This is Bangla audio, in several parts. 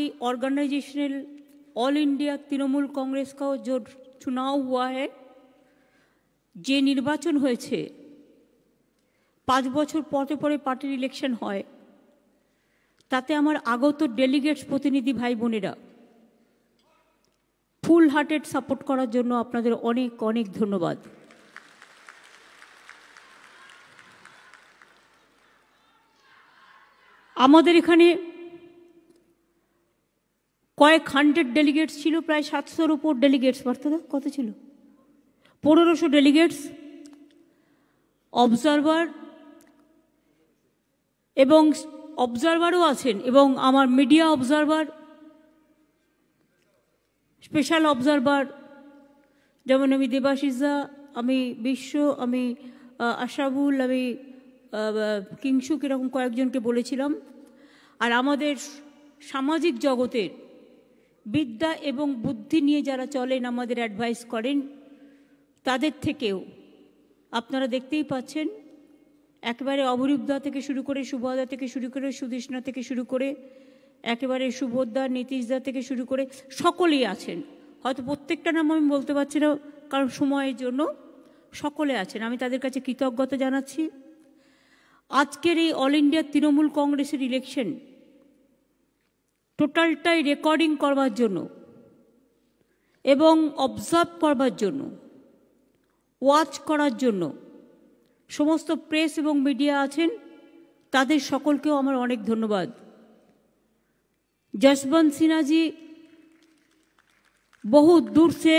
এই অর্গানাইজেশনের অল ইন্ডিয়া তৃণমূল কংগ্রেস কাও জোট চুনাও हुआ है যে নির্বাচন হয়েছে পাঁচ বছর পরে পরে পার্টির ইলেকশন হয় তাতে আমার আগত ডেলিগেটস প্রতিনিধি ভাই বোনেরা ফুল হার্টেড সাপোর্ট করার জন্য আপনাদের অনেক অনেক ধন্যবাদ আমাদের এখানে কয়েক হান্ড্রেড ডেলিগেটস ছিল প্রায় সাতশোর উপর ডেলিগেটস পার্থদা কত ছিল পনেরোশো ডেলিগেটস অবজারভার এবং অবজারভারও আছেন এবং আমার মিডিয়া অবজারভার স্পেশাল অবজারভার যেমন আমি দেবাশিসা আমি বিশ্ব আমি আশাবুল আমি কিংসুক এরকম কয়েকজনকে বলেছিলাম আর আমাদের সামাজিক জগতের বিদ্যা এবং বুদ্ধি নিয়ে যারা চলেন আমাদের অ্যাডভাইস করেন তাদের থেকেও আপনারা দেখতেই পাচ্ছেন একেবারে অবরূপদা থেকে শুরু করে শুভদা থেকে শুরু করে সুদৃষ্ণা থেকে শুরু করে একেবারে সুবোধদা নীতিশদা থেকে শুরু করে সকলেই আছেন হয়তো প্রত্যেকটা নাম আমি বলতে পারছি না কারণ সময়ের জন্য সকলে আছেন আমি তাদের কাছে কৃতজ্ঞতা জানাচ্ছি আজকের এই অল ইন্ডিয়া তৃণমূল কংগ্রেসের ইলেকশন টোটালটাই রেকর্ডিং করবার জন্য এবং অবজার্ভ করবার জন্য ওয়াচ করার জন্য সমস্ত প্রেস এবং মিডিয়া আছেন তাদের সকলকেও আমার অনেক ধন্যবাদ যশবন্ত সিনহাজি বহু দূর সে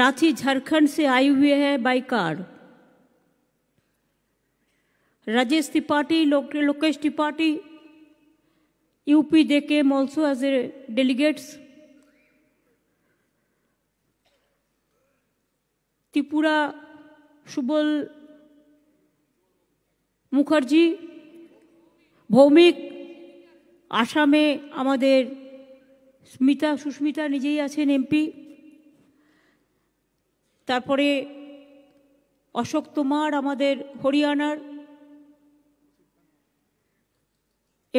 রাঁচি ঝাড়খণ্ড সে से হুয়ে হ্যাঁ বাইকার রাজেশ ত্রিপাঠি লোকেশ ত্রিপাঠি ইউপি দেকে মলসো as a delegates Tripura Subal Mukherjee Bhowmik আসামে আমাদের স্মিতা সুস্মিতা নিজেই আছেন এমপি তারপরে অশোক তোমার আমাদের হরিয়ানার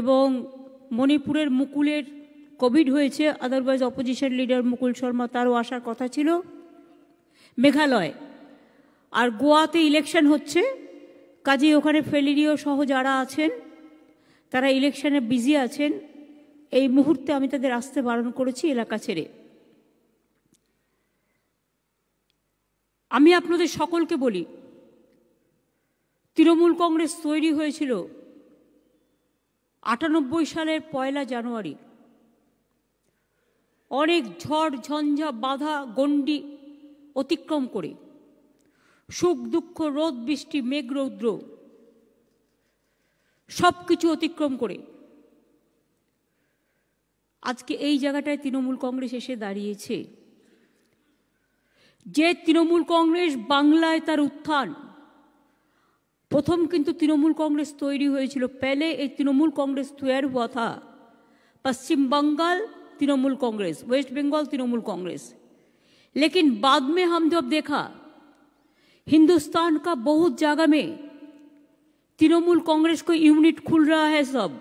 এবং মণিপুরের মুকুলের কোভিড হয়েছে otherwise opposition leader Mukul Sharma তারও আসার কথা ছিল মেঘালয় আর গোয়াতে ইলেকশন হচ্ছে কাজেই ওখানে ফেলিরিও সহ যারা আছেন তারা ইলেকশনে বিজি আছেন এই মুহূর্তে আমি তাদের আসতে বারণ করেছি এলাকা ছেড়ে আমি আপনাদের সকলকে বলি তৃণমূল কংগ্রেস তৈরি হয়েছিল আটানব্বই সালের পয়লা জানুয়ারি অনেক ঝড় ঝঞ্ঝা বাধা গণ্ডি অতিক্রম করে সুখ দুঃখ রোদ বৃষ্টি মেঘ রৌদ্র সব কিছু অতিক্রম করে আজকে এই জায়গাটায় তৃণমূল কংগ্রেস এসে দাঁড়িয়েছে যে তৃণমূল কংগ্রেস বাংলায় তার উত্থান प्रथम क्योंकि तृणमूल कॉग्रेस तैरी पहले तृणमूल कॉग्रेस तैयार हुआ था पश्चिम बंगाल तृणमूल कांग्रेस वेस्ट बंगाल तृणमूल कांग्रेस लेकिन बाद में हम जब देखा हिंदुस्तान का बहुत जगह में तृणमूल कांग्रेस को यूनिट खुल रहा है सब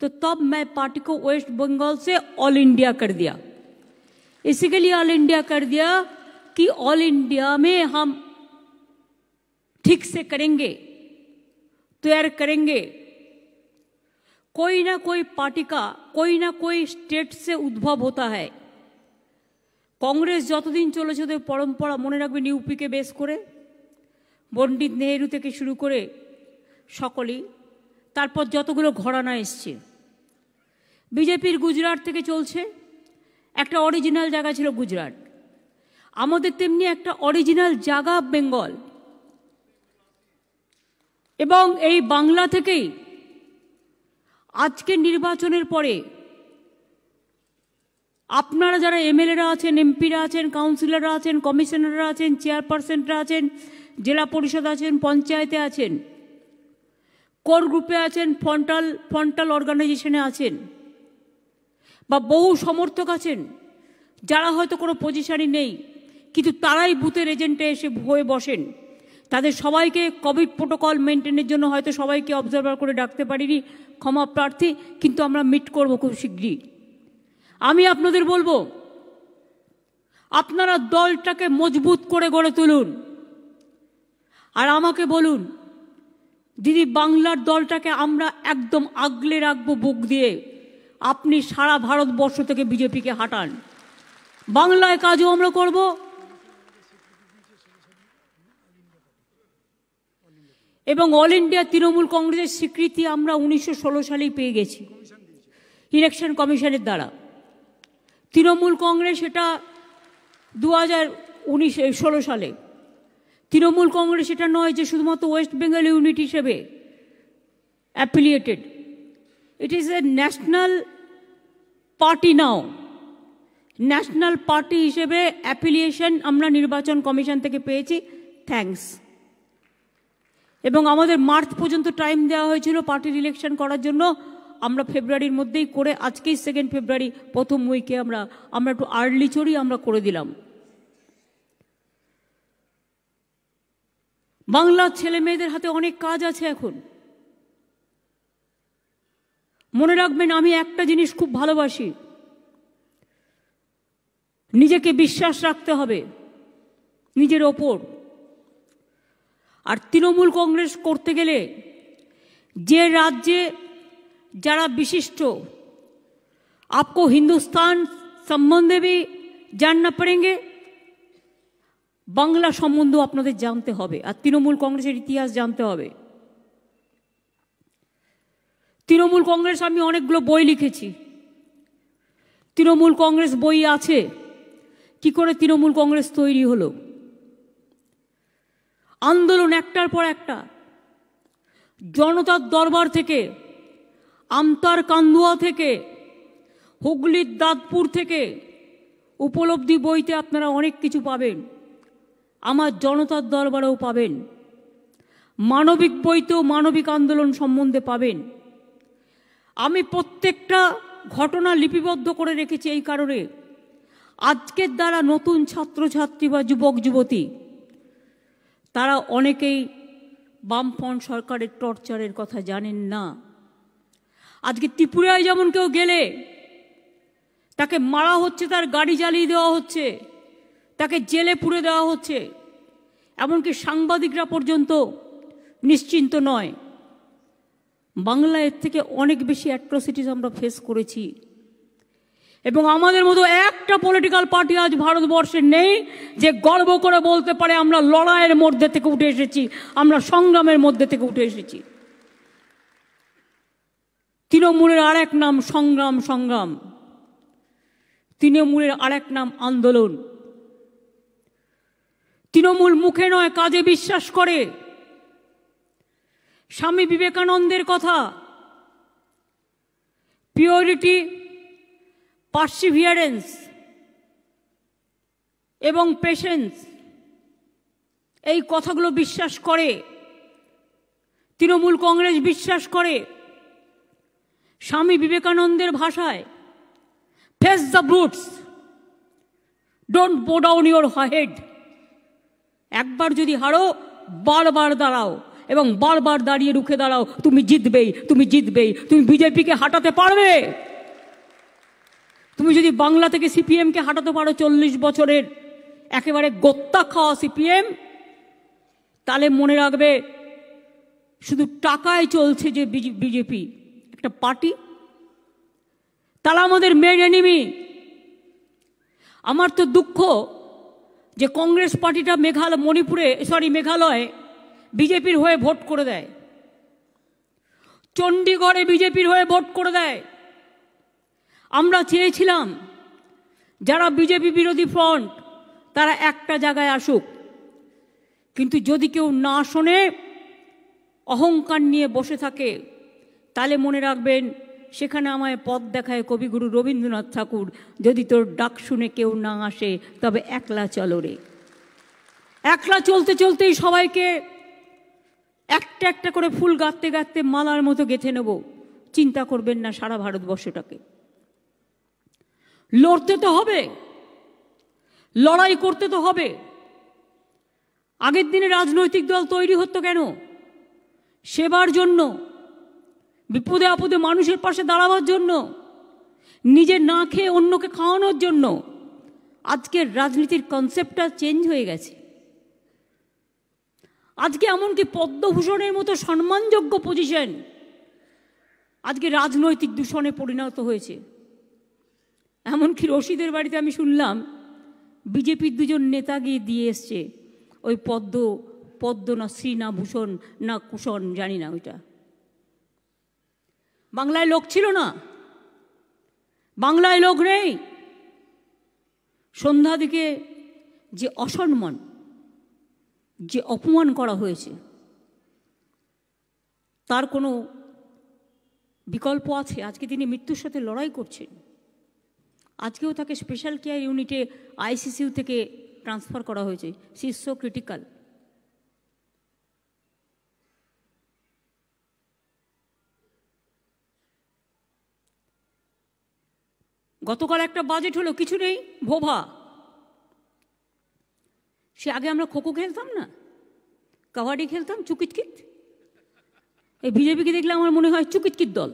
तो तब मैं पार्टी को वेस्ट बंगाल से ऑल इंडिया कर दिया इसी के लिए ऑल इंडिया कर दिया कि ऑल इंडिया में हम ठीक से करेंगे तैयार करेंगे कोई ना कोई पार्टी का कोई ना कोई स्टेट से उद्भव होता है কংগ্রেস যতদিন চলেছে ওদের পরম্পরা মনে রাখবেন ইউপিকে বেস করে পণ্ডিত নেহেরু থেকে শুরু করে সকলেই তারপর যতগুলো ঘরানা এসছে বিজেপির গুজরাট থেকে চলছে একটা অরিজিনাল জায়গা ছিল গুজরাট আমাদের তেমনি একটা অরিজিনাল জায়গা বেঙ্গল এবং এই বাংলা থেকেই আজকে নির্বাচনের পরে আপনারা যারা এমএলএরা আছেন এমপিরা আছেন কাউন্সিলররা আছেন কমিশনাররা আছেন চেয়ারপারসনরা আছেন জেলা পরিষদ আছেন পঞ্চায়েতে আছেন কোর গ্রুপে আছেন ফন্টাল ফন্টাল অর্গানাইজেশনে আছেন বা বহু সমর্থক আছেন যারা হয়তো কোনো পজিশনই নেই কিন্তু তারাই বুথের এজেন্টে এসে হয়ে বসেন তাদের সবাইকে কোভিড প্রোটোকল মেনটেনের জন্য হয়তো সবাইকে অবজারভার করে ডাকতে পারিনি ক্ষমা প্রার্থী কিন্তু আমরা মিট করব খুব শীঘ্রই আমি আপনাদের বলবো আপনারা দলটাকে মজবুত করে গড়ে তুলুন আর আমাকে বলুন দিদি বাংলার দলটাকে আমরা একদম আগলে রাখবো বুক দিয়ে আপনি সারা ভারতবর্ষ থেকে বিজেপিকে হাঁটান বাংলায় কাজও আমরা করবো এবং অল ইন্ডিয়া তৃণমূল কংগ্রেসের স্বীকৃতি আমরা উনিশশো সালেই পেয়ে গেছি ইলেকশন কমিশনের দ্বারা তৃণমূল কংগ্রেস এটা দু হাজার উনিশ ষোলো সালে তৃণমূল কংগ্রেস এটা নয় যে শুধুমাত্র ওয়েস্ট বেঙ্গল ইউনিট হিসেবে affiliated it is a national party now national party হিসেবে অ্যাফিলিয়েশন আমরা নির্বাচন কমিশন থেকে পেয়েছি থ্যাংকস এবং আমাদের মার্চ পর্যন্ত টাইম দেওয়া হয়েছিল পার্টির ইলেকশন করার জন্য আমরা ফেব্রুয়ারির মধ্যেই করে আজকেই সেকেন্ড ফেব্রুয়ারি প্রথম উইকে আমরা আমরা একটু আর্লি চড়ি আমরা করে দিলাম বাংলার ছেলে মেয়েদের হাতে অনেক কাজ আছে এখন মনে রাখবেন আমি একটা জিনিস খুব ভালোবাসি নিজেকে বিশ্বাস রাখতে হবে নিজের ওপর আর তৃণমূল কংগ্রেস করতে গেলে যে রাজ্যে যারা বিশিষ্ট আপকো हिंदुस्तान সম্বন্ধে জান না পড়েঙ্গে বাংলা সম্বন্ধ আপনাদের জানতে হবে আর তৃণমূল কংগ্রেসের ইতিহাস জানতে হবে তৃণমূল কংগ্রেস আমি অনেকগুলো বই লিখেছি তৃণমূল কংগ্রেস বই আছে কি করে তৃণমূল কংগ্রেস তৈরি হলো আন্দোলন একটার পর একটা জনতার দরবার থেকে আমতার কান্দুয়া থেকে হুগলির দাঁতপুর থেকে উপলব্ধি বইতে আপনারা অনেক কিছু পাবেন আমার জনতার দরবারেও পাবেন মানবিক বইতেও মানবিক আন্দোলন সম্বন্ধে পাবেন আমি প্রত্যেকটা ঘটনা লিপিবদ্ধ করে রেখেছি এই কারণে আজকের দ্বারা নতুন ছাত্রছাত্রী বা যুবক যুবতী তারা অনেকেই বামফ্রন্ট সরকারের টর্চারের কথা জানেন না আজকে ত্রিপুরায় যেমন কেউ গেলে তাকে মারা হচ্ছে তার গাড়ি জ্বালিয়ে দেওয়া হচ্ছে তাকে জেলে পুড়ে দেওয়া হচ্ছে এমনকি সাংবাদিকরা পর্যন্ত নিশ্চিন্ত নয় বাংলা এর থেকে অনেক বেশি অ্যাট্রোসিটিস আমরা ফেস করেছি এবং আমাদের মতো একটা পলিটিক্যাল পার্টি আজ ভারতবর্ষে নেই যে গর্ব করে বলতে পারে আমরা লড়াইয়ের মধ্যে থেকে উঠে এসেছি আমরা সংগ্রামের মধ্যে থেকে উঠে এসেছি তৃণমূলের আরেক নাম সংগ্রাম সংগ্রাম তৃণমূলের আরেক নাম আন্দোলন তৃণমূল মুখে নয় কাজে বিশ্বাস করে স্বামী বিবেকানন্দের কথা পিওরিটি পার্সিভিয়ারেন্স এবং পেশেন্স এই কথাগুলো বিশ্বাস করে তৃণমূল কংগ্রেস বিশ্বাস করে স্বামী বিবেকানন্দের ভাষায় face the brutes don't bow down your head একবার যদি হারো বারবার দাঁড়াও এবং বারবার দাঁড়িয়ে রুখে দাঁড়াও তুমি জিতবেই তুমি জিতবেই তুমি বিজেপিকে হাঁটাতে পারবে তুমি যদি বাংলা থেকে সিপিএমকে হাঁটাতে পারো চল্লিশ বছরের একেবারে গোত্তা খাওয়া সিপিএম তাহলে মনে রাখবে শুধু টাকায় চলছে যে বিজেপি একটা পার্টি তারা আমাদের মেন এনিমি আমার তো দুঃখ যে কংগ্রেস পার্টিটা মেঘালয় মণিপুরে সরি মেঘালয়ে বিজেপির হয়ে ভোট করে দেয় চণ্ডীগড়ে বিজেপির হয়ে ভোট করে দেয় আমরা চেয়েছিলাম যারা বিজেপি বিরোধী ফ্রন্ট তারা একটা জায়গায় আসুক কিন্তু যদি কেউ না শোনে অহংকার নিয়ে বসে থাকে তাহলে মনে রাখবেন সেখানে আমায় পথ দেখায় কবিগুরু রবীন্দ্রনাথ ঠাকুর যদি তোর ডাক শুনে কেউ না আসে তবে একলা চলো রে একলা চলতে চলতেই সবাইকে একটা একটা করে ফুল গাঁথতে গাঁথতে মালার মতো গেঁথে নেব চিন্তা করবেন না সারা ভারতবর্ষটাকে লড়তে তো হবে লড়াই করতে তো হবে আগের দিনে রাজনৈতিক দল তৈরি হতো কেন সেবার জন্য বিপদে আপদে মানুষের পাশে দাঁড়াবার জন্য নিজে না খেয়ে অন্যকে খাওয়ানোর জন্য আজকের রাজনীতির কনসেপ্টটা চেঞ্জ হয়ে গেছে আজকে এমনকি পদ্মভূষণের মতো সম্মানযোগ্য পজিশন আজকে রাজনৈতিক দূষণে পরিণত হয়েছে এমনকি রশিদের বাড়িতে আমি শুনলাম বিজেপির দুজন নেতা গিয়ে দিয়ে এসছে ওই পদ্ম পদ্ম না শ্রী না ভূষণ না কুষণ জানি না ওইটা বাংলায় লোক ছিল না বাংলায় লোক নেই সন্ধ্যা দিকে যে অসম্মান যে অপমান করা হয়েছে তার কোনো বিকল্প আছে আজকে তিনি মৃত্যুর সাথে লড়াই করছেন আজকেও তাকে স্পেশাল কেয়ার ইউনিটে আইসিসিউ থেকে ট্রান্সফার করা হয়েছে সি ইজ সো ক্রিটিক্যাল গতকাল একটা বাজেট হলো কিছু নেই ভোভা সে আগে আমরা খোখো খেলতাম না কাবাডি খেলতাম চুকিতকিত এই বিজেপিকে দেখলে আমার মনে হয় চুকিতকিত দল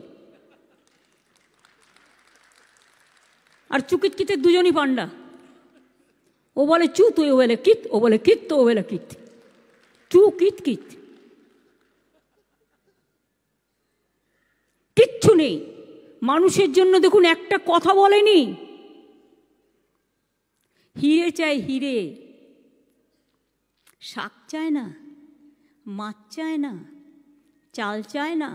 আর চুকিতকিতে দুজনই পান্ডা ও বলে চু তুই ও বলে কিত ও বলে কিত তো ও বলে কিত চু কিত কিত কিচ্ছু নেই মানুষের জন্য দেখুন একটা কথা বলেনি হিরে চায় হিরে শাক চায় না মাছ চায় না চাল চায় না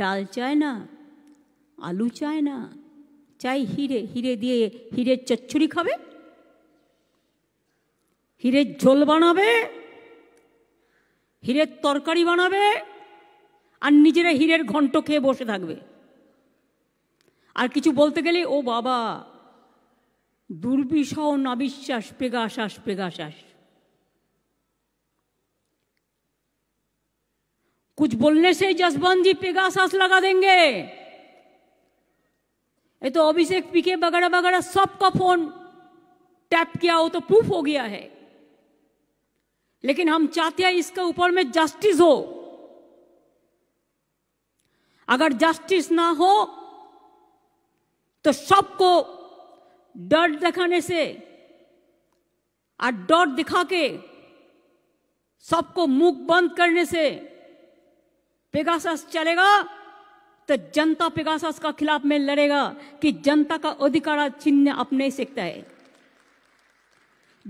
ডাল চায় না আলু চায় না চাই হিরে হিরে দিয়ে হিরের চচ্চড়ি খাবে হিরের ঝোল বানাবে হিরের তরকারি বানাবে আর নিজেরা হিরের ঘন্ট খেয়ে বসে থাকবে আর কিছু বলতে গেলে ও বাবা দুর্বিষহ নাবিশ্বাস পেগাশাস পেগাশাস কুচ বললে সেই जसबंद जी पेगासास লাগা देंगे ये तो अभिषेक पीके वगैरह वगैरह सबका फोन टैप किया हो तो प्रूफ हो गया है लेकिन हम चाहते हैं इसके ऊपर में जस्टिस हो अगर जस्टिस ना हो तो सबको डर दिखाने से और डर दिखा के सबको मुख बंद करने से पेगास चलेगा तो जनता पेगासस का खिलाफ में लड़ेगा कि जनता का अधिकार छीनने आप नहीं सकता है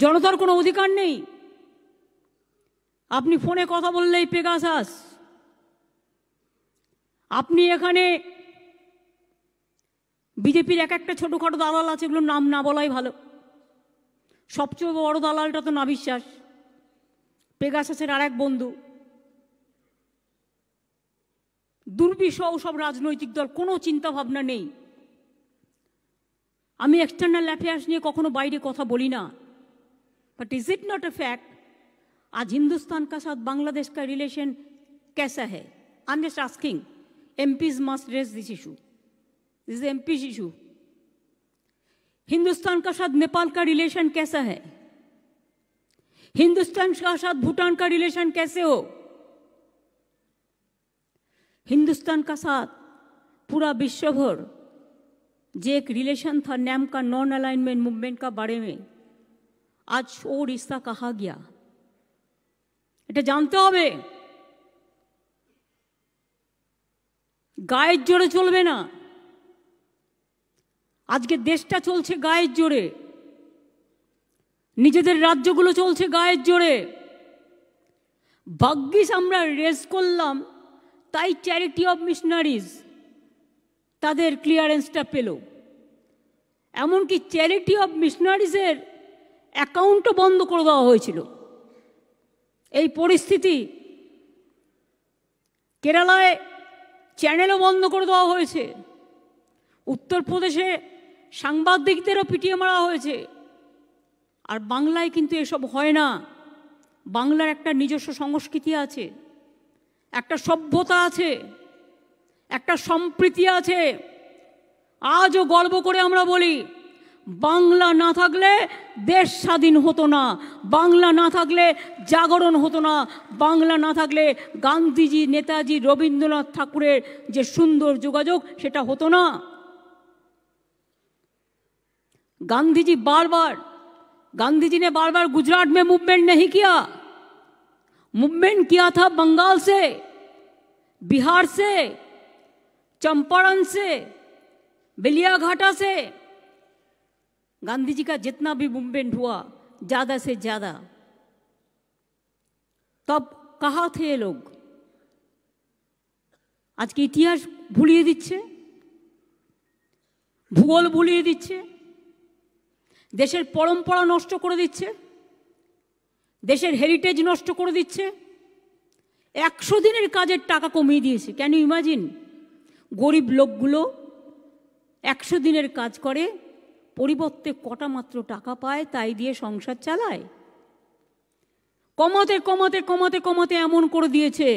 জনতার কোনো অধিকার নেই আপনি ফোনে কথা বললেই পেগাসাস আপনি এখানে বিজেপির এক একটা ছোটোখাটো দালাল আছে এগুলোর নাম না বলাই ভালো সবচেয়ে বড় দালালটা তো না বিশ্বাস পেগাসাসের আর এক বন্ধু দুর্বিষহ সব রাজনৈতিক দল কোনো চিন্তা ভাবনা নেই আমি এক্সটার্নাল অ্যাফেয়ার্স নিয়ে কখনো বাইরে কথা বলি না but is it not a fact আজ হিন্দুস্তান কা সাথ বাংলাদেশ কা রিলেশন ক্যাসা হ্যাঁ আমি just asking MPs must raise this issue this is MPs issue Hindustan কা সাথ নেপাল কা রিলেশন ক্যাসা হ্যাঁ হিন্দুস্তান কা সাথ ভুটান কা রিলেশন ক্যাসে হোক हिंदुस्तान का साथ पूरा विश्व भर जे एक रिलेशन था नैम का नॉन अलाइनमेंट मूवमेंट का बारे में आज वो रिश्ता कहा गया এটা জানতে হবে গায়ের জোরে চলবে না আজকে দেশটা চলছে গায়ের জোরে নিজেদের রাজ্যগুলো চলছে গায়ের জোরে ভাগ্যিস আমরা রেস করলাম তাই চ্যারিটি অফ মিশনারিজ তাদের ক্লিয়ারেন্সটা পেল এমনকি চ্যারিটি অব মিশনারিজের অ্যাকাউন্টও বন্ধ করে দেওয়া হয়েছিল এই পরিস্থিতি কেরালায় চ্যানেলও বন্ধ করে দেওয়া হয়েছে উত্তরপ্রদেশে সাংবাদিকদেরও পিটিয়ে মারা হয়েছে আর বাংলায় কিন্তু এসব হয় না বাংলার একটা নিজস্ব সংস্কৃতি আছে একটা সভ্যতা আছে একটা সম্প্রীতি আছে আজও গর্ব করে আমরা বলি বাংলা না থাকলে দেশ স্বাধীন হতো না বাংলা না থাকলে জাগরণ হতো না বাংলা না থাকলে গান্ধীজি নেতাজি রবীন্দ্রনাথ ঠাকুরের যে সুন্দর যোগাযোগ সেটা হতো না গান্ধীজি বারবার গান্ধীজি নে বারবার গুজরাট মে মুভমেন্ট নেহি কিয়া मूवमेंट किया था बंगाल से बिहार से चंपारण से बलियाघाटा से गांधी जी का जितना भी मूवमेंट हुआ ज़्यादा से ज़्यादा तब कहा थे ये लोग आज के इतिहास भूलिए दीचे ভূগোল ভুলিয়ে দিচ্ছে দেশের পরম্পরা নষ্ট করে দিচ্ছে দেশের হেরিটেজ নষ্ট করে দিচ্ছে একশো দিনের কাজের টাকা কমিয়ে দিয়েছে ক্যান ইউ ইমাজিন গরিব লোকগুলো একশো দিনের কাজ করে পরিবর্তে কটা মাত্র টাকা পায় তাই দিয়ে সংসার চালায় কমাতে কমাতে কমাতে কমাতে এমন করে দিয়েছে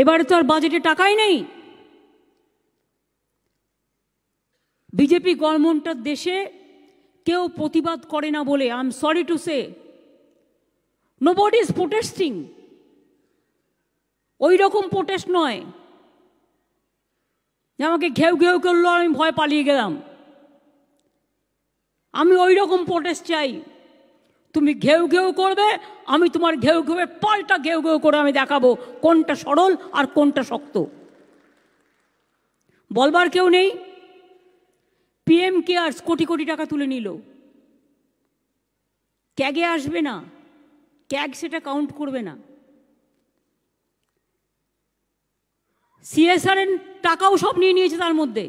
এবারে তো আর বাজেটে টাকাই নেই বিজেপি গভর্নমেন্টটার দেশে কেউ প্রতিবাদ করে না বলে I am sorry to say nobody is protesting ওই রকম প্রোটেস্ট নয় যে আমাকে ঘেউ ঘেউ করলো আমি ভয় পালিয়ে গেলাম আমি ওই রকম প্রোটেস্ট চাই তুমি ঘেউ ঘেউ করবে আমি তোমার ঘেউ ঘেউয়ের পাল্টা ঘেউ ঘেউ করে আমি দেখাবো কোনটা সরল আর কোনটা শক্ত বলবার কেউ নেই পিএম কেয়ার্স কোটি কোটি টাকা তুলে নিল ক্যাগে আসবে না ক্যাগ সেটা কাউন্ট করবে না সিএসআর এর টাকাও সব নিয়ে নিয়েছে তার মধ্যে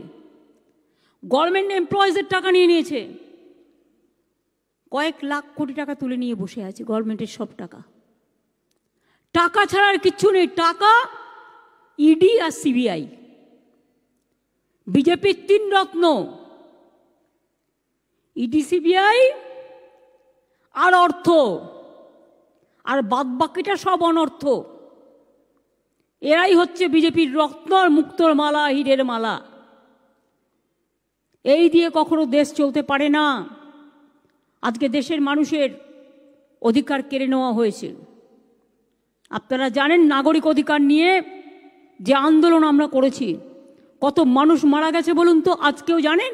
গভর্নমেন্ট এমপ্লয়িজদের টাকা নিয়ে নিয়েছে কয়েক লাখ কোটি টাকা তুলে নিয়ে বসে আছে গভর্নমেন্টের সব টাকা টাকা ছাড়া আর কিচ্ছু নেই টাকা ইডি e আর সিবিআই বিজেপির তিন রত্ন ইডি e সিবিআই আর অর্থ আর বাদ বাকিটা সব অনর্থ এরাই হচ্ছে বিজেপির রত্ন মুক্তর মালা হীরের মালা এই দিয়ে কখনো দেশ চলতে পারে না আজকে দেশের মানুষের অধিকার কেড়ে নেওয়া হয়েছে আপনারা জানেন নাগরিক অধিকার নিয়ে যে আন্দোলন আমরা করেছি কত মানুষ মারা গেছে বলুন তো আজকেও জানেন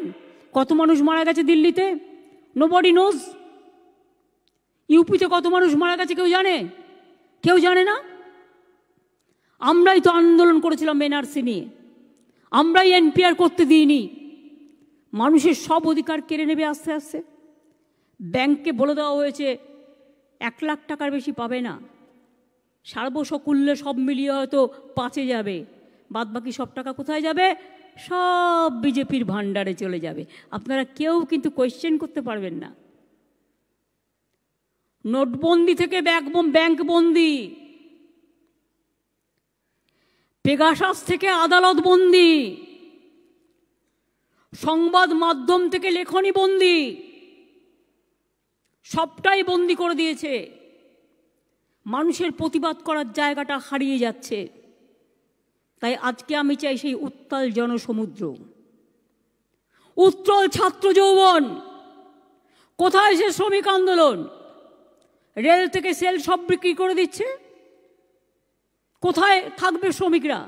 কত মানুষ মারা গেছে দিল্লিতে নো বডি নোজ ইউপিতে কত মানুষ মারা গেছে কেউ জানে কেউ জানে না আমরাই তো আন্দোলন করেছিলাম এনআরসি নিয়ে আমরাই এনপিআর করতে দিইনি মানুষের সব অধিকার কেড়ে নেবে আস্তে আস্তে ব্যাংককে বলে দেওয়া হয়েছে এক লাখ টাকার বেশি পাবে না সার্বসকুল্যে সব মিলিয়ে হয়তো পাঁচে যাবে বাদ বাকি সব টাকা কোথায় যাবে সব বিজেপির ভাণ্ডারে চলে যাবে আপনারা কেউ কিন্তু কোয়েশ্চেন করতে পারবেন না নোটবন্দি থেকে ব্যাংকবন্দি পেগাসাস থেকে আদালত বন্দি সংবাদ মাধ্যম থেকে লেখনী বন্দি সবটাই বন্দি করে দিয়েছে মানুষের প্রতিবাদ করার জায়গাটা হারিয়ে যাচ্ছে তাই আজকে আমি চাই সেই উত্তাল জনসমুদ্র উত্তল ছাত্র যৌবন কোথায় সে শ্রমিক আন্দোলন রেল থেকে সেল সব বিক্রি করে দিচ্ছে কোথায় থাকবে শ্রমিকরা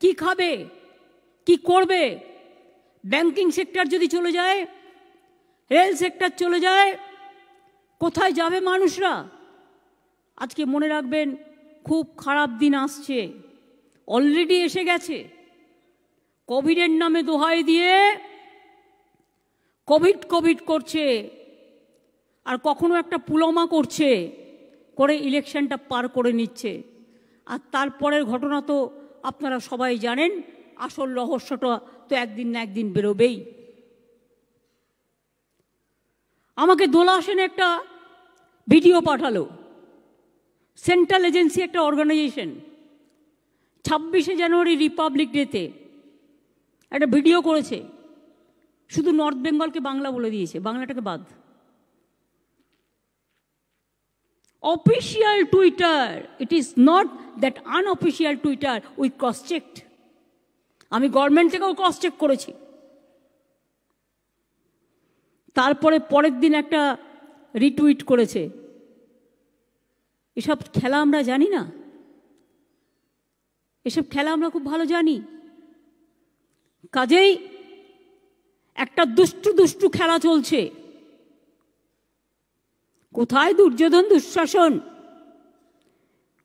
কি খাবে কি করবে ব্যাংকিং সেক্টর যদি চলে যায় রেল সেক্টর চলে যায় কোথায় যাবে মানুষরা আজকে মনে রাখবেন খুব খারাপ দিন আসছে অলরেডি এসে গেছে কোভিডের নামে দোহাই দিয়ে কোভিড কোভিড করছে আর কখনো একটা পুলমা করছে করে ইলেকশনটা পার করে নিচ্ছে আর তারপরের ঘটনা তো আপনারা সবাই জানেন আসল রহস্যটা তো একদিন না একদিন বেরোবেই আমাকে দোলা সেন একটা ভিডিও পাঠালো সেন্ট্রাল এজেন্সি একটা অর্গানাইজেশন ছাব্বিশে জানুয়ারি রিপাবলিক ডেতে একটা ভিডিও করেছে শুধু নর্থ বেঙ্গলকে বাংলা বলে দিয়েছে বাংলাটাকে বাদ Official Twitter. It is not that unofficial Twitter. We cross-checked. আমি গভর্নমেন্ট থেকেও ক্রস চেক করেছি তারপরে পরের দিন একটা রিটুইট করেছে এসব খেলা আমরা জানি না এসব খেলা আমরা খুব ভালো জানি কাজেই একটা দুষ্টু দুষ্টু খেলা চলছে কোথায় দুর্যোধন দুঃশাসন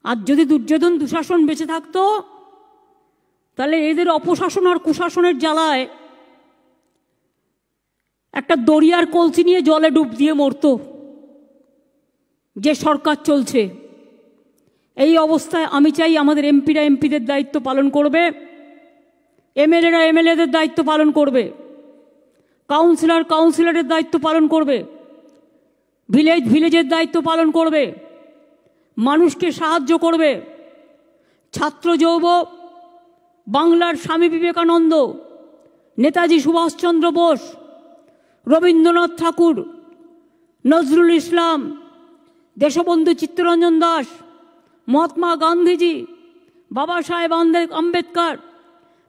আর যদি দুর্যোধন দুঃশাসন বেঁচে থাকতো তাহলে এদের অপশাসন আর কুশাসনের জ্বালায় একটা দরিয়ার কলসি নিয়ে জলে ডুব দিয়ে মরত যে সরকার চলছে এই অবস্থায় আমি চাই আমাদের এমপিরা এমপিদের দায়িত্ব পালন করবে এমএলএরা এমএলএদের দায়িত্ব পালন করবে কাউন্সিলর কাউন্সিলরের দায়িত্ব পালন করবে ভিলেজ ভিলেজের দায়িত্ব পালন করবে মানুষকে সাহায্য করবে ছাত্র যৌব বাংলার স্বামী বিবেকানন্দ নেতাজি সুভাষচন্দ্র বোস রবীন্দ্রনাথ ঠাকুর নজরুল ইসলাম দেশবন্ধু চিত্তরঞ্জন দাস মহাত্মা গান্ধীজি বাবা সাহেব আম্বেদকর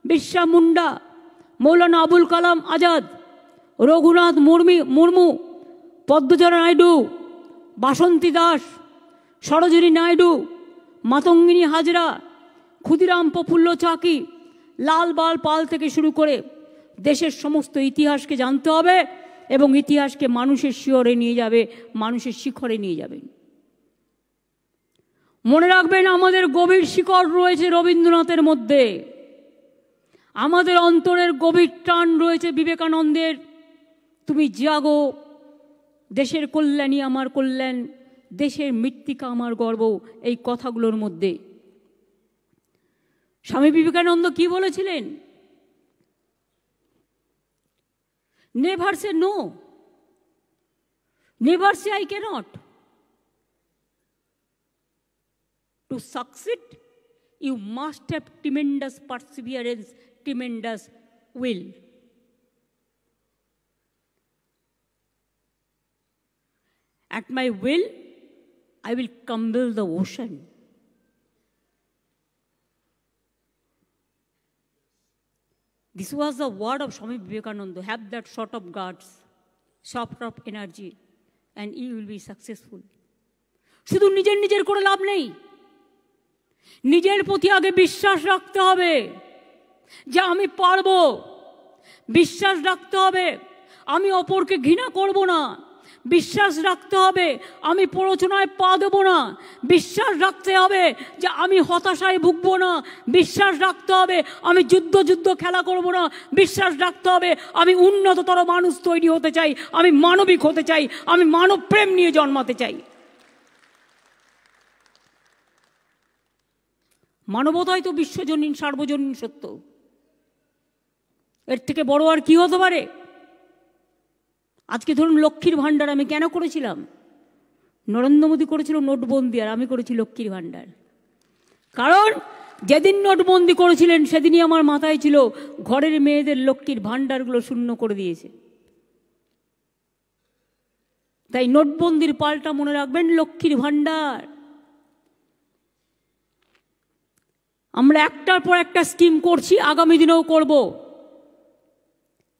বিশ্বা মুন্ডা মৌলানা আবুল কালাম আজাদ রঘুনাথ মুর্মি মুর্মু পদ্মচরা নাইডু বাসন্তী দাস সরোজিনী নাইডু মাতঙ্গিনী হাজরা ক্ষুদিরাম প্রফুল্ল চাকি লালবাল পাল থেকে শুরু করে দেশের সমস্ত ইতিহাসকে জানতে হবে এবং ইতিহাসকে মানুষের শিওরে নিয়ে যাবে মানুষের শিখরে নিয়ে যাবেন মনে রাখবেন আমাদের গভীর শিকড় রয়েছে রবীন্দ্রনাথের মধ্যে আমাদের অন্তরের গভীর টান রয়েছে বিবেকানন্দের তুমি জাগো দেশের কল্যাণই আমার কল্যাণ দেশের মৃত্তিকা আমার গর্ব এই কথাগুলোর মধ্যে স্বামী বিবেকানন্দ কি বলেছিলেন never say no never say I cannot to succeed you must have tremendous perseverance tremendous will At my will, I will cumble the ocean. This was the word of Swami Vivekananda. Have that sort of guards, soft of energy, and you will be successful. শুধু নিজের নিজের করে লাভ নেই নিজের প্রতি আগে বিশ্বাস রাখতে হবে যে আমি পারবো বিশ্বাস রাখতে হবে আমি অপরকে ঘৃণা করব না বিশ্বাস রাখতে হবে আমি প্ররোচনায় পা দেবো না বিশ্বাস রাখতে হবে যে আমি হতাশায় ভুগব না বিশ্বাস রাখতে হবে আমি যুদ্ধ যুদ্ধ খেলা করব না বিশ্বাস রাখতে হবে আমি উন্নততর মানুষ তৈরি হতে চাই আমি মানবিক হতে চাই আমি মানব প্রেম নিয়ে জন্মাতে চাই মানবতাই তো বিশ্বজনীন সার্বজনীন সত্য এর থেকে বড় আর কি হতে পারে আজকে ধরুন লক্ষ্মীর ভাণ্ডার আমি কেন করেছিলাম নরেন্দ্র মোদী করেছিল নোটবন্দি আর আমি করেছি লক্ষ্মীর ভাণ্ডার কারণ যেদিন নোটবন্দি করেছিলেন সেদিনই আমার মাথায় ছিল ঘরের মেয়েদের লক্ষ্মীর ভাণ্ডারগুলো শূন্য করে দিয়েছে তাই নোটবন্দির পাল্টা মনে রাখবেন লক্ষ্মীর ভাণ্ডার আমরা একটার পর একটা স্কিম করছি আগামী দিনেও করবো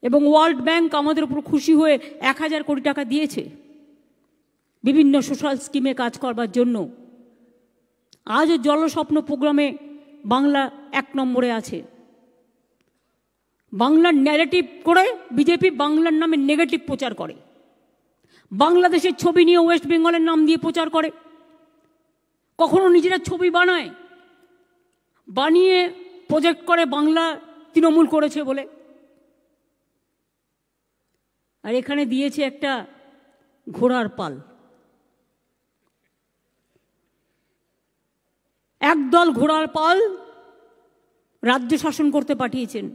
এবং ওয়ার্ল্ড ব্যাংক আমাদের উপর খুশি হয়ে এক হাজার কোটি টাকা দিয়েছে বিভিন্ন সোশ্যাল স্কিমে কাজ করবার জন্য আজও জলস্বপ্ন প্রোগ্রামে বাংলা এক নম্বরে আছে বাংলার ন্যারেটিভ করে বিজেপি বাংলার নামে নেগেটিভ প্রচার করে বাংলাদেশের ছবি নিয়ে ওয়েস্ট বেঙ্গলের নাম দিয়ে প্রচার করে কখনো নিজেরা ছবি বানায় বানিয়ে প্রজেক্ট করে বাংলা তৃণমূল করেছে বলে আর এখানে দিয়েছে একটা ঘোড়ার পাল একদল ঘোড়ার পাল রাজ্য শাসন করতে পাঠিয়েছেন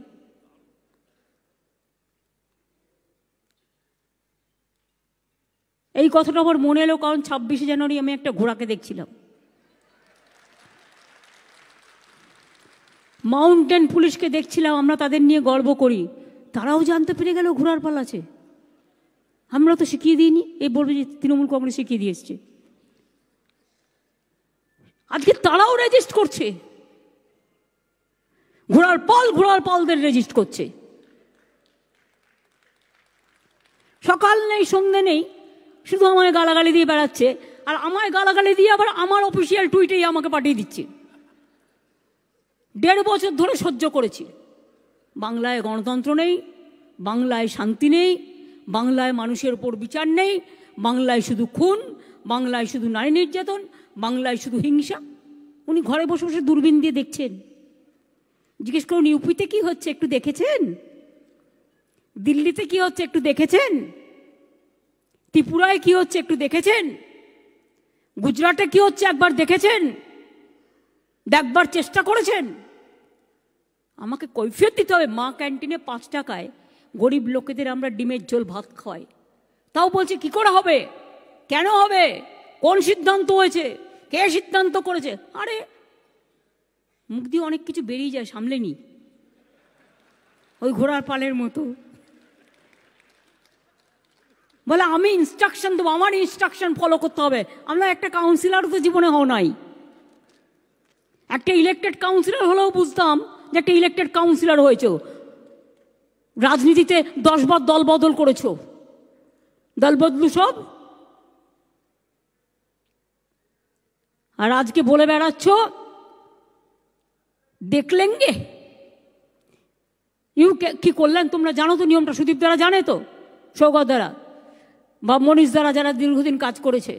এই কথাটা আমার মনে এলো কারণ ছাব্বিশে জানুয়ারি আমি একটা ঘোড়াকে দেখছিলাম মাউন্টেন পুলিশকে দেখছিলাম আমরা তাদের নিয়ে গর্ব করি তারাও জানতে পেরে গেল ঘোড়ার পাল আছে আমরা তো শিখিয়ে দিইনি এই বলবে যে তৃণমূল কংগ্রেস শিখিয়ে দিয়ে এসছে আজকে তারাও রেজিস্ট করছে ঘোড়ার পল ঘোড়ার পলদের রেজিস্ট করছে সকাল নেই সন্ধ্যে নেই শুধু আমায় গালাগালি দিয়ে বেড়াচ্ছে আর আমায় গালাগালি দিয়ে আবার আমার অফিসিয়াল টুইটেই আমাকে পাঠিয়ে দিচ্ছে দেড় বছর ধরে সহ্য করেছি বাংলায় গণতন্ত্র নেই বাংলায় শান্তি নেই বাংলায় মানুষের ওপর বিচার নেই বাংলায় শুধু খুন বাংলায় শুধু নারী নির্যাতন বাংলায় শুধু হিংসা উনি ঘরে বসে বসে দূরবীন দিয়ে দেখছেন জিজ্ঞেস করুন ইউপিতে কি হচ্ছে একটু দেখেছেন দিল্লিতে কি হচ্ছে একটু দেখেছেন ত্রিপুরায় কি হচ্ছে একটু দেখেছেন গুজরাটে কি হচ্ছে একবার দেখেছেন দেখবার চেষ্টা করেছেন আমাকে কৈফিয়ত দিতে হবে মা ক্যান্টিনে পাঁচ টাকায় গরিব লোকেদের আমরা ডিমের ঝোল ভাত খাওয়াই তাও বলছি কি করে হবে কেন হবে কোন সিদ্ধান্ত হয়েছে কে সিদ্ধান্ত করেছে আরে মুখ দিয়ে অনেক কিছু বেরিয়ে যায় সামলে নি ওই ঘোড়ার পালের মতো বলে আমি ইনস্ট্রাকশন দেবো আমার ইনস্ট্রাকশন ফলো করতে হবে আমরা একটা কাউন্সিলার তো জীবনে হও নাই একটা ইলেকটেড কাউন্সিলর হলেও বুঝতাম যে একটা ইলেকটেড কাউন্সিলর হয়েছে রাজনীতিতে দশবার দল বদল করেছ দল বদলু সব আর আজকে বলে বেড়াচ্ছ দেখলেন গে ইউ কি করলেন তোমরা জানো তো নিয়মটা সুদীপ দ্বারা জানে তো সৌগত দ্বারা বা মনীষ দ্বারা যারা দীর্ঘদিন কাজ করেছে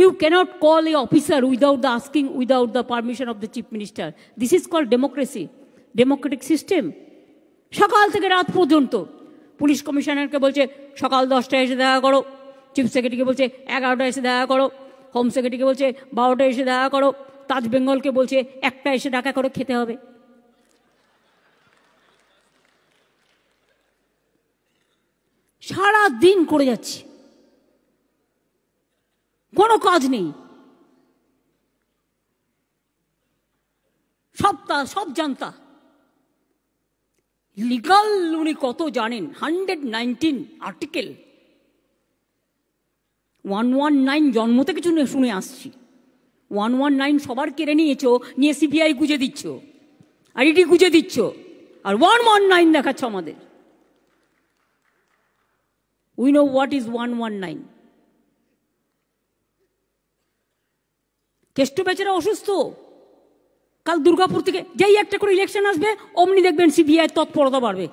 you cannot call a officer without the asking without the permission of the chief minister this is call democracy democratic system সকাল থেকে রাত পর্যন্ত পুলিশ কমিশনারকে বলছে সকাল দশটায় এসে দেখা করো চিফ সেক্রেটারিকে বলছে এগারোটা এসে দেখা করো হোম সেক্রেটারিকে বলছে বারোটা এসে দেখা করো তাজ বেঙ্গলকে বলছে একটা এসে ডাকা করে খেতে হবে সারা দিন করে যাচ্ছি কোনো কাজ নেই সব তা সব জানতা লিগাল উনি কত জানেন hundred nineteen article one one nine জন্ম থেকে শুনে আসছি ওয়ান ওয়ান নাইন সবার কেড়ে নিয়েছ নিয়ে সিবিআই গুঁজে দিচ্ছ আর ইডি গুঁজে দিচ্ছ আর ওয়ান ওয়ান নাইন দেখাচ্ছ আমাদের we know what is one one nine Keshto বেচারা অসুস্থ কাল দুর্গাপুর থেকে যেই একটা করে ইলেকশন আসবে অমনি দেখবেন সিবিআই তৎপরতা বাড়বে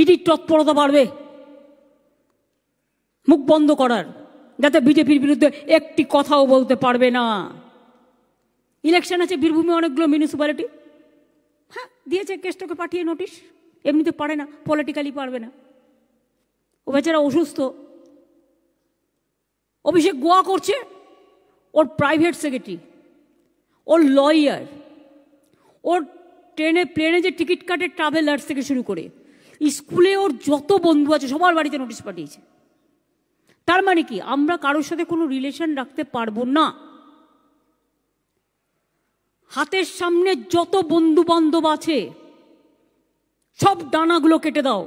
ইডির e তৎপরতা বাড়বে মুখ বন্ধ করার যাতে বিজেপির বিরুদ্ধে একটি কথাও বলতে পারবে না ইলেকশন আছে বীরভূমে অনেকগুলো মিউনিসিপ্যালিটি হ্যাঁ দিয়েছে কেসটাকে পাঠিয়ে নোটিশ এমনিতে পারে না পলিটিক্যালি পারবে না ও বেচারা অসুস্থ অভিষেক গোয়া করছে ওর প্রাইভেট সেক্রেটারি ওর লয়ার ওর ট্রেনে প্লেনে যে টিকিট কাটে ট্রাভেলার্স থেকে শুরু করে স্কুলে ওর যত বন্ধু আছে সবার বাড়িতে নোটিশ পাঠিয়েছে তার মানে কি আমরা কারোর সাথে কোনো রিলেশন রাখতে পারবো না হাতের সামনে যত বন্ধু বান্ধব আছে সব ডানাগুলো কেটে দাও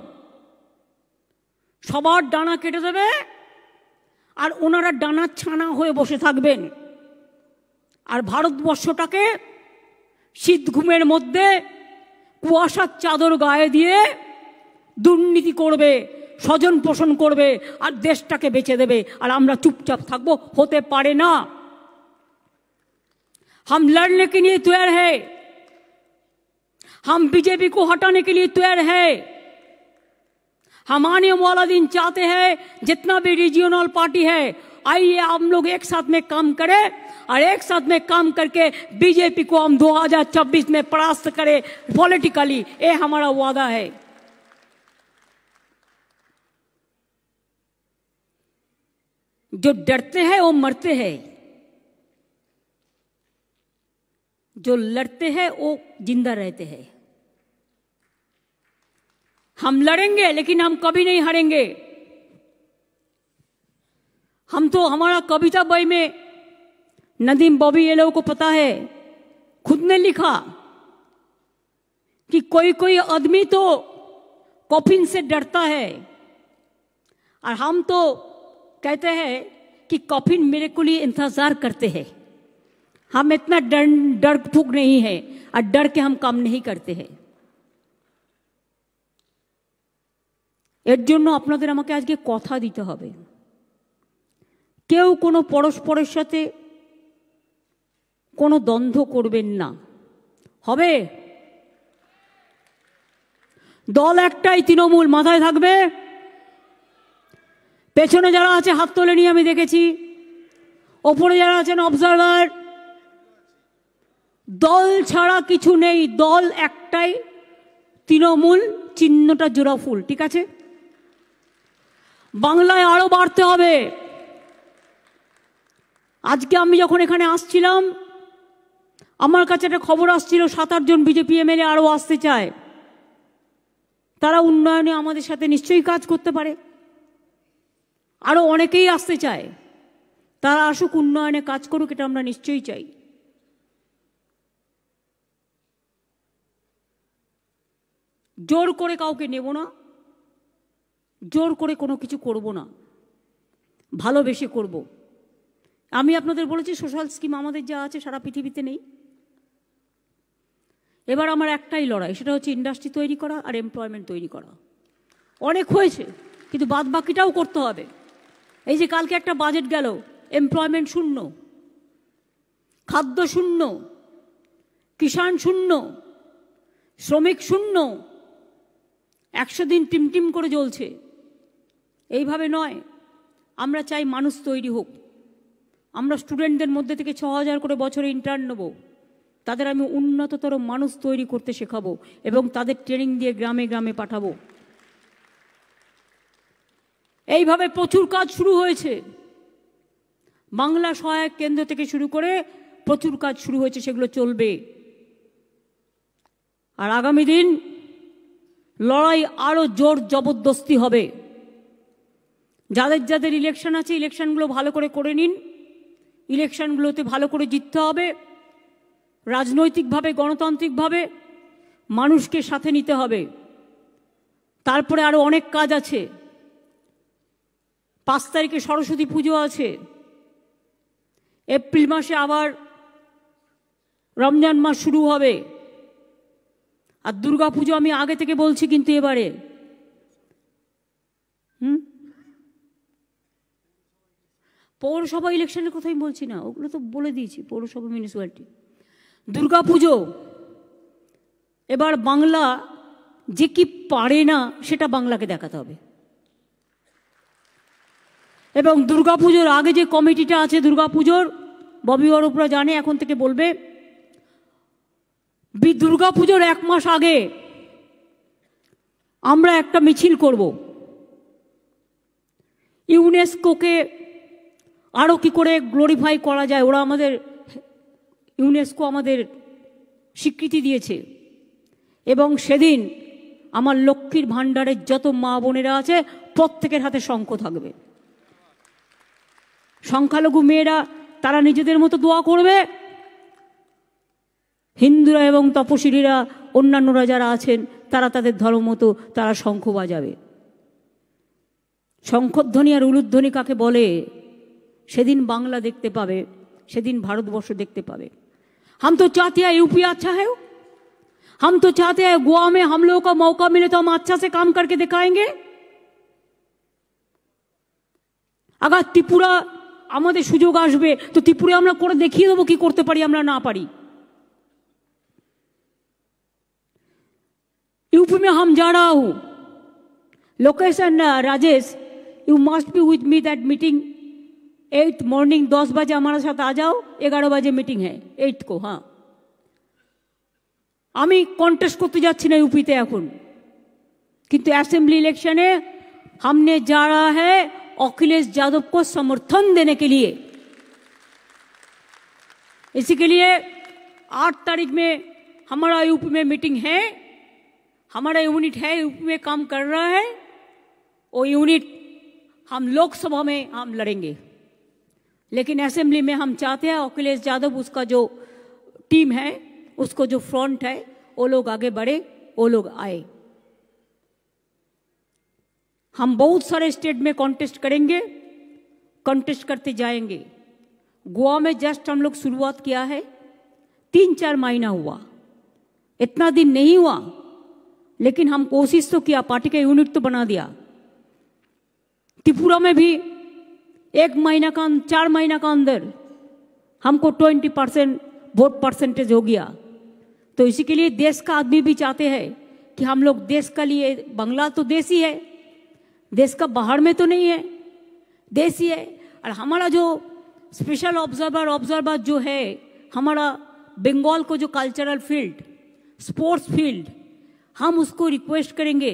সবার ডানা কেটে দেবে আর ওনারা ডানা ছানা হয়ে বসে থাকবেন আর ভারতবর্ষটাকে শীত ঘুমের মধ্যে কুয়াশার চাদর গায়ে দিয়ে দুর্নীতি করবে স্বজন পোষণ করবে আর দেশটাকে বেঁচে দেবে আর আমরা চুপচাপ থাকবো হতে পারে না হাম লড়নে কে নিয়ে তৈর হে হাম বিজেপি কো হটানে কে নিয়ে তৈর হে हम आने দিন চাতে হে हैं जितना রিজিওনাল পার্টি पार्टी আইয়ে आइए हम लोग एक साथ और एक साथ में काम करके बीजेपी को हम 2026 में परास्त करें पॉलिटिकली ये हमारा वादा है जो डरते हैं वो मरते हैं जो लड़ते हैं वो जिंदा रहते हैं हम लड़ेंगे लेकिन हम कभी नहीं हारेंगे हम तो हमारा कविता बई में नदीम बॉबी ये लोगों को पता है खुद ने लिखा कि कोई कोई आदमी तो कॉफिन से डरता है और हम तो कहते हैं कि कॉफिन मेरे को लिए इंतजार करते हैं हम इतना डर डर फूक नहीं है और डर के हम काम नहीं करते हैं এর জন্য আপনাদের আমাকে আজকে কথা দিতে হবে কেউ কোনো পরস্পরের সাথে কোনো দ্বন্দ্ব করবেন না হবে দল একটাই তৃণমূল মাথায় থাকবে পেছনে যারা আছে হাত তোলে নিয়ে আমি দেখেছি ওপরে যারা আছেন অবজারভার দল ছাড়া কিছু নেই দল একটাই তৃণমূল চিহ্নটা জোড়া ফুল ঠিক আছে বাংলায় আরও বাড়তে হবে আজকে আমি যখন এখানে আসছিলাম আমার কাছে একটা খবর আসছিল সাত আটজন বিজেপি এমএলএ আরও আসতে চায় তারা উন্নয়নে আমাদের সাথে নিশ্চয়ই কাজ করতে পারে আরও অনেকেই আসতে চায় তারা আসুক উন্নয়নে কাজ করুক এটা আমরা নিশ্চয়ই চাই জোর করে কাউকে নেব না জোর করে কোনো কিছু করব না ভালোবেসে করব আমি আপনাদের বলেছি সোশ্যাল স্কিম আমাদের যা আছে সারা পৃথিবীতে নেই এবার আমার একটাই লড়াই সেটা হচ্ছে ইন্ডাস্ট্রি তৈরি করা আর এমপ্লয়মেন্ট তৈরি করা অনেক হয়েছে কিন্তু বাদ বাকিটাও করতে হবে এই যে কালকে একটা বাজেট গেল এমপ্লয়মেন্ট শূন্য খাদ্য শূন্য কিষাণ শূন্য শ্রমিক শূন্য একশো দিন টিমটিম করে জ্বলছে এইভাবে নয় আমরা চাই মানুষ তৈরি হোক আমরা স্টুডেন্টদের মধ্যে থেকে ছ হাজার করে বছরে ইন্টার্ন নেবো তাদের আমি উন্নততর মানুষ তৈরি করতে শেখাবো এবং তাদের ট্রেনিং দিয়ে গ্রামে গ্রামে পাঠাবো এইভাবে প্রচুর কাজ শুরু হয়েছে বাংলা সহায়ক কেন্দ্র থেকে শুরু করে প্রচুর কাজ শুরু হয়েছে সেগুলো চলবে আর আগামী দিন লড়াই আরও জোর জবরদস্তি হবে যাদের যাদের ইলেকশন আছে ইলেকশনগুলো ভালো করে করে নিন ইলেকশনগুলোতে ভালো করে জিততে হবে রাজনৈতিকভাবে গণতান্ত্রিকভাবে মানুষকে সাথে নিতে হবে তারপরে আরও অনেক কাজ আছে পাঁচ তারিখে সরস্বতী পুজো আছে এপ্রিল মাসে আবার রমজান মাস শুরু হবে আর দুর্গা পুজো আমি আগে থেকে বলছি কিন্তু এবারে হুম পৌরসভা ইলেকশনের কথাই বলছি না ওগুলো তো বলে দিয়েছি পৌরসভা মিউনিসিপ্যালিটি দুর্গাপুজো এবার বাংলা যে কি পারে না সেটা বাংলাকে দেখাতে হবে এবং দুর্গাপুজোর আগে যে কমিটিটা আছে দুর্গাপুজোর ববি অরূপরা জানে এখন থেকে বলবে দুর্গাপুজোর এক মাস আগে আমরা একটা মিছিল করব ইউনেস্কোকে আরও কি করে গ্লোরিফাই করা যায় ওরা আমাদের ইউনেস্কো আমাদের স্বীকৃতি দিয়েছে এবং সেদিন আমার লক্ষ্মীর ভাণ্ডারের যত মা বোনেরা আছে প্রত্যেকের হাতে শঙ্খ থাকবে সংখ্যালঘু মেয়েরা তারা নিজেদের মতো দোয়া করবে হিন্দুরা এবং তপশিলীরা অন্যান্যরা যারা আছেন তারা তাদের ধর্ম মতো তারা শঙ্খ বাজাবে শঙ্খধ্বনি আর উলুধ্বনি কাকে বলে সেদিন বাংলা দেখতে পাবে সেদিন ভারতবর্ষ দেখতে পাবে हम तो चाहते हैं यूपी अच्छा है हम तो चाहते हैं गोवा में हम लोगों को मौका मिले तो हम अच्छा से काम करके दिखाएंगे अगर त्रिपुरा हमारे সুযোগ आसबे तो त्रिपुरा আমরা देखिए देव कि करते করতে পারি यूपी में हम जा रहा हूं Lokesh and Rajesh you must be with me that meeting eighth morning दस बजे हमारे साथ आ जाओ ग्यारह बजे मीटिंग है एट्थ को हाँ हमें कन्टेस्ट करते যাচ্ছি না ইউপিতে এখন असेंबली इलेक्शन है हमने जा रहा है अखिलेश यादव को समर्थन देने के लिए इसी के लिए आठ तारीख में हमारा यूपी में मीटिंग है हमारा यूनिट है यूपी में काम कर रहा है वो यूनिट हम लोकसभा में हम लड़ेंगे लेकिन असेंबली में हम चाहते हैं अखिलेश यादव उसका जो टीम है उसको जो फ्रंट है वो लोग आगे बढ़े वो लोग आए हम बहुत सारे स्टेट में कॉन्टेस्ट करेंगे कॉन्टेस्ट करते जाएंगे गोवा में जस्ट हम लोग शुरुआत किया है तीन चार महीना हुआ इतना दिन नहीं हुआ लेकिन हम कोशिश तो किया पार्टी का यूनिट तो बना दिया त्रिपुरा में भी एक महीना का चार महीना का अंदर हमको ट्वेंटी परसेंट वोट परसेंटेज हो गया तो इसी के लिए देश का आदमी भी चाहते हैं कि हम लोग देश का लिए बंगला तो देश ही है देश का बाहर में तो नहीं है देश ही है और हमारा जो स्पेशल ऑब्जर्वर ऑब्जर्वर जो है हमारा बंगाल को जो कल्चरल फील्ड स्पोर्ट्स फील्ड हम उसको रिक्वेस्ट करेंगे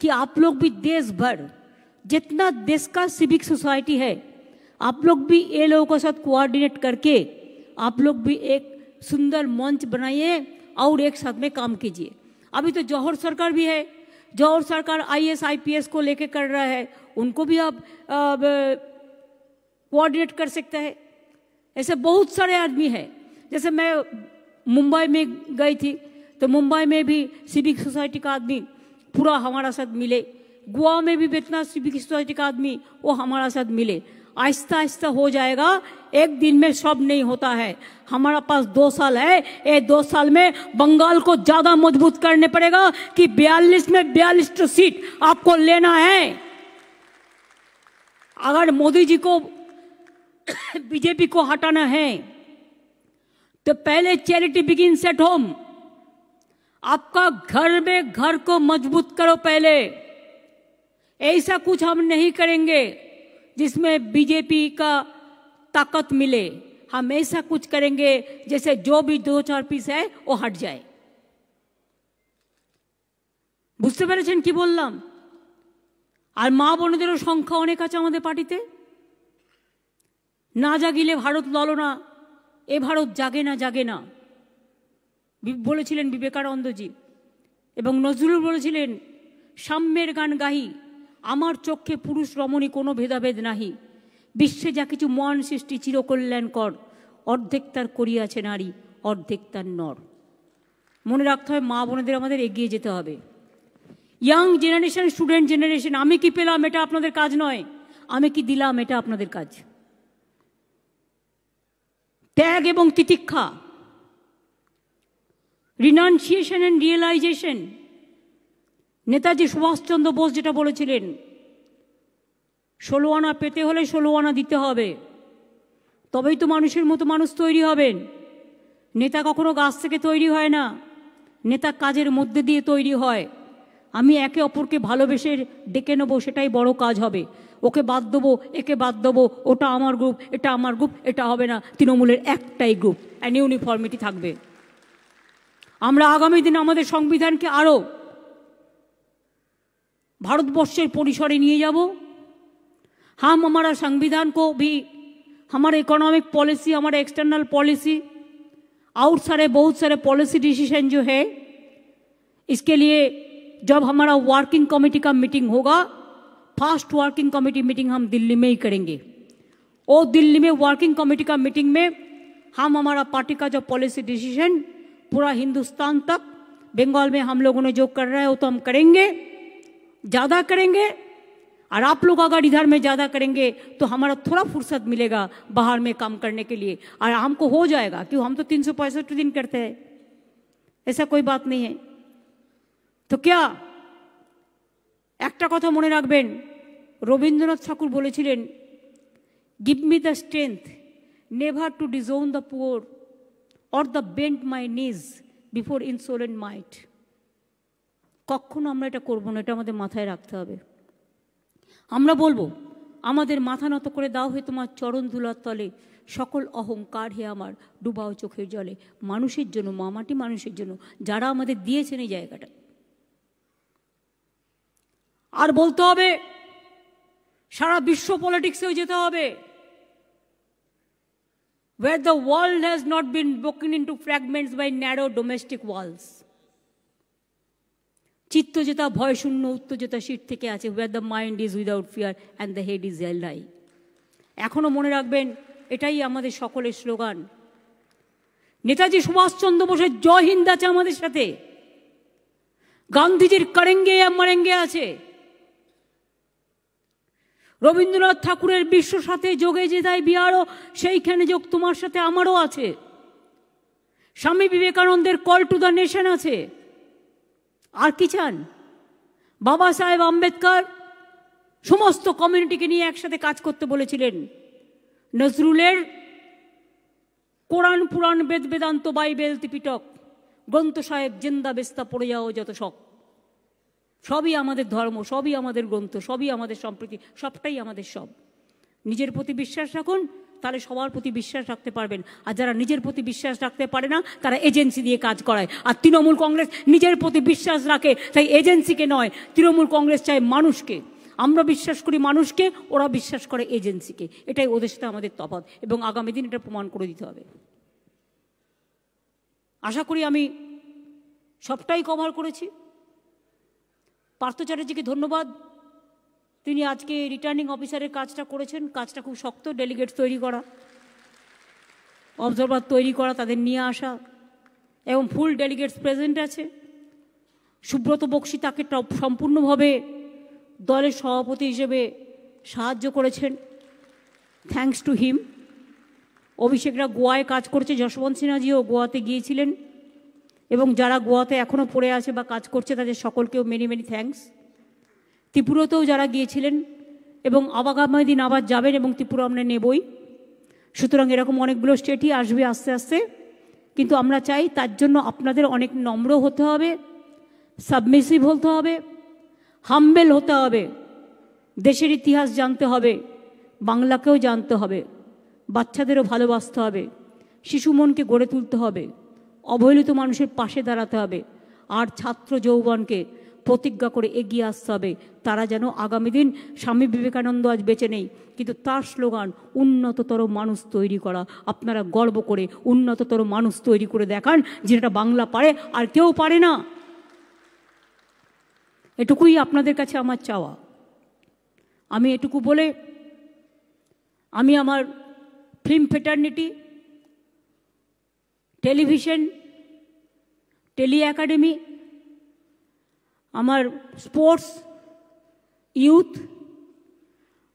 कि आप लोग भी देश भर जितना देश का सिविक सोसाइटी है आप लोग भी ये लोगों के साथ कोऑर्डिनेट करके आप लोग भी एक सुंदर मंच बनाइए और एक साथ में काम कीजिए अभी तो जौहर सरकार भी है जौहर सरकार पी एस को लेके कर रहा है उनको भी आप कोऑर्डिनेट कर सकते हैं ऐसे बहुत सारे आदमी हैं जैसे मैं मुंबई में गई थी तो मुंबई में भी सिविक सोसाइटी का आदमी पूरा हमारा साथ मिले गोवा में भी बेतना सिविक सोसाइटी का आदमी वो हमारा साथ मिले आहिस्ता आहिस्ता हो जाएगा एक दिन में सब नहीं होता है हमारा पास दो साल है ये दो साल में बंगाल को ज्यादा मजबूत करने पड़ेगा कि बयालीस में बयालीस तो सीट आपको लेना है अगर मोदी जी को बीजेपी को हटाना है तो पहले चैरिटी बिगिन सेट होम आपका घर में घर को मजबूत करो पहले ऐसा कुछ हम नहीं करेंगे जिसमें बीजेपी का ताकत मिले हम ऐसा कुछ करेंगे जैसे जो भी दो চার পিস है वो हट जाए বুঝতে পেরেছেন কি বললাম আর মা বোনদেরও সংখ্যা অনেক আছে আমাদের পার্টিতে না জাগিলে ভারত না এ ভারত জাগে না জাগে না বলেছিলেন বিবেকানন্দজি এবং নজরুল বলেছিলেন সাম্যের গান গাহি আমার চক্ষে পুরুষ রমণী কোনো ভেদাভেদ নাহি বিশ্বে যা কিছু মহান সৃষ্টি চিরকল্যাণকর অর্ধেক তার করিয়াছে নারী অর্ধেক তার নর মনে রাখতে হয় মা বোনেদের আমাদের এগিয়ে যেতে হবে ইয়াং জেনারেশন স্টুডেন্ট জেনারেশন আমি কি পেলাম এটা আপনাদের কাজ নয় আমি কি দিলাম এটা আপনাদের কাজ ত্যাগ এবং তিতিক্ষা renunciation and realization Netaji Subhash Chandra Bose যেটা বলেছিলেন ষোলো আনা পেতে হলে ষোলো আনা দিতে হবে তবেই তো মানুষের মতো মানুষ তৈরি হবেন নেতা কখনো গাছ থেকে তৈরি হয় না নেতা কাজের মধ্যে দিয়ে তৈরি হয় আমি একে অপরকে ভালোবেসে ডেকে নেবো সেটাই বড় কাজ হবে ওকে বাদ দেবো একে বাদ দেবো ওটা আমার গ্রুপ এটা আমার গ্রুপ এটা হবে না তৃণমূলের একটাই গ্রুপ অ্যান্ড ইউনিফর্মিটি থাকবে আমরা আগামী দিন আমাদের সংবিধানকে আরও भारतवर्ष परिसरे नहीं जाब हम हमारा संविधान को भी हमारे इकोनॉमिक पॉलिसी हमारे एक्सटर्नल पॉलिसी और सारे बहुत सारे पॉलिसी डिसीजन जो है इसके लिए जब हमारा वर्किंग कमेटी का मीटिंग होगा फास्ट वर्किंग कमेटी मीटिंग हम दिल्ली में ही करेंगे और दिल्ली में वर्किंग कमेटी का मीटिंग में हम हमारा पार्टी का जो पॉलिसी डिसीजन पूरा हिंदुस्तान तक बंगाल में हम लोगों ने जो कर रहा है वो तो हम करेंगे ज़्यादा करेंगे और आप लोग अगर इधर में ज़्यादा करेंगे तो हमारा थोड़ा फुर्सत मिलेगा बाहर में काम करने के लिए और हमको हो जाएगा क्यों हम तो तीन सौ पैंसठ दिन करते हैं ऐसा कोई बात नहीं है तो क्या एक कथा मन रखबें Rabindranath Thakur give give the strength never to disown the poor or or the bent knees before before insolent might কখনো আমরা এটা করবো না এটা আমাদের মাথায় রাখতে হবে আমরা বলবো আমাদের মাথা নত করে দাও হয়ে তোমার চরণ ধুলার তলে সকল অহংকার হে আমার ডুবাও চোখের জলে মানুষের জন্য মামাটি মানুষের জন্য যারা আমাদের দিয়েছেন এই জায়গাটা আর বলতে হবে সারা বিশ্ব পলিটিক্সেও যেতে হবে the world has not been been into fragments by narrow domestic walls. চিত্ত যেটা ভয়শূন্য উত্তেজতা সিট থেকে আছে where the mind is without fear and the head is held high এখনও মনে রাখবেন এটাই আমাদের সকলের স্লোগান নেতাজি সুভাষচন্দ্র বোসের জয় হিন্দ আছে আমাদের সাথে গান্ধীজির কারেঙ্গে মারেঙ্গে আছে রবীন্দ্রনাথ ঠাকুরের বিশ্ব সাথে যোগে যে দেয় বিহারও সেইখানে যোগ তোমার সাথে আমারও আছে স্বামী বিবেকানন্দের কল টু দ্য নেশন আছে আর কি চান বাবা সাহেব আম্বেদকর সমস্ত কমিউনিটিকে নিয়ে একসাথে কাজ করতে বলেছিলেন নজরুলের কোরআন পুরাণ বেদ বেদান্ত বাইবেল ত্রিপিটক গ্রন্থ সাহেব জিন্দা বেস্তা পড়ে যাও যত শখ সবই আমাদের ধর্ম সবই আমাদের গ্রন্থ সবই আমাদের সম্প্রীতি সবটাই আমাদের সব নিজের প্রতি বিশ্বাস রাখুন তাহলে সবার প্রতি বিশ্বাস রাখতে পারবেন আর যারা নিজের প্রতি বিশ্বাস রাখতে পারে না তারা এজেন্সি দিয়ে কাজ করায় আর তৃণমূল কংগ্রেস নিজের প্রতি বিশ্বাস রাখে তাই এজেন্সিকে নয় তৃণমূল কংগ্রেস চায় মানুষকে আমরা বিশ্বাস করি মানুষকে ওরা বিশ্বাস করে এজেন্সিকে এটাই ওদের সাথে আমাদের তফাৎ এবং আগামী দিন এটা প্রমাণ করে দিতে হবে আশা করি আমি সবটাই কভার করেছি পার্থ চ্যাটার্জিকে ধন্যবাদ তিনি আজকে রিটার্নিং অফিসারের কাজটা করেছেন কাজটা খুব শক্ত ডেলিগেট তৈরি করা অবজারভার তৈরি করা তাদের নিয়ে আসা এবং ফুল ডেলিগেটস প্রেজেন্ট আছে সুব্রত বক্সি তাকে সম্পূর্ণভাবে দলের সভাপতি হিসেবে সাহায্য করেছেন থ্যাংকস টু হিম অভিষেকরা গোয়ায় কাজ করছে যশবন্ত সিনহাজিও গোয়াতে গিয়েছিলেন এবং যারা গোয়াতে এখনও পড়ে আছে বা কাজ করছে তাদের সকলকেও মেনি মেনি থ্যাংকস ত্রিপুরাতেও যারা গিয়েছিলেন এবং আবাগাময় দিন আবার যাবেন এবং ত্রিপুরা আমরা নেবই সুতরাং এরকম অনেকগুলো স্টেটই আসবে আস্তে আস্তে কিন্তু আমরা চাই তার জন্য আপনাদের অনেক নম্র হতে হবে সাবমিসিভ হতে হবে হাম্বেল হতে হবে দেশের ইতিহাস জানতে হবে বাংলাকেও জানতে হবে বাচ্চাদেরও ভালোবাসতে হবে শিশু মনকে গড়ে তুলতে হবে অবহেলিত মানুষের পাশে দাঁড়াতে হবে আর ছাত্র যৌবনকে প্রতিজ্ঞা করে এগিয়ে আসতে হবে তারা যেন আগামী দিন স্বামী বিবেকানন্দ আজ বেঁচে নেই কিন্তু তার স্লোগান উন্নততর মানুষ তৈরি করা আপনারা গর্ব করে উন্নততর মানুষ তৈরি করে দেখান যেটা বাংলা পারে আর কেউ পারে না এটুকুই আপনাদের কাছে আমার চাওয়া আমি এটুকু বলে আমি আমার film fraternity television tele academy আমার স্পোর্টস ইউথ